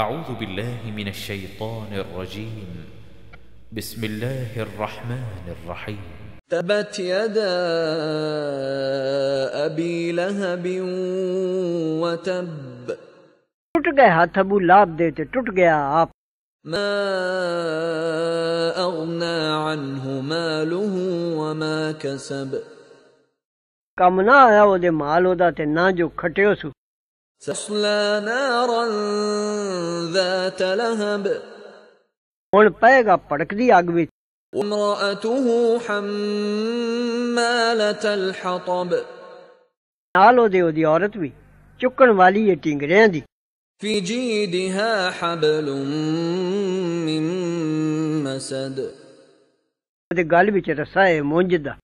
أعوذ بالله من الشيطان الرجيم بسم الله الرحمن الرحيم تبت يدا أبي لهب وتب ٹوٹ گئے ہاتھ ابو لاب ٹوٹ گیا آپ ما أغنى عنه ماله وما كسب کم نہ آیا وہ دے مال ہودا تے نہ جو سو سسلا نارا ذات لهب ਹੁਣ ਪਏਗਾ ਭੜਕਦੀ ਅੱਗ ਵਿੱਚ امرأته حمالة الحطب ਨਾਲ ਉਹਦੇ ਉਹਦੀ ਔਰਤ ਵੀ ਚੁੱਕਣ ਵਾਲੀ ਏ ਟਿੰਗਰਿਆਂ ਦੀ في جيدها حبل من مسد ਉਹਦੇ ਗਲ ਵਿੱਚ ਰਸਾ ਏ ਮੁੰਜ ਦਾ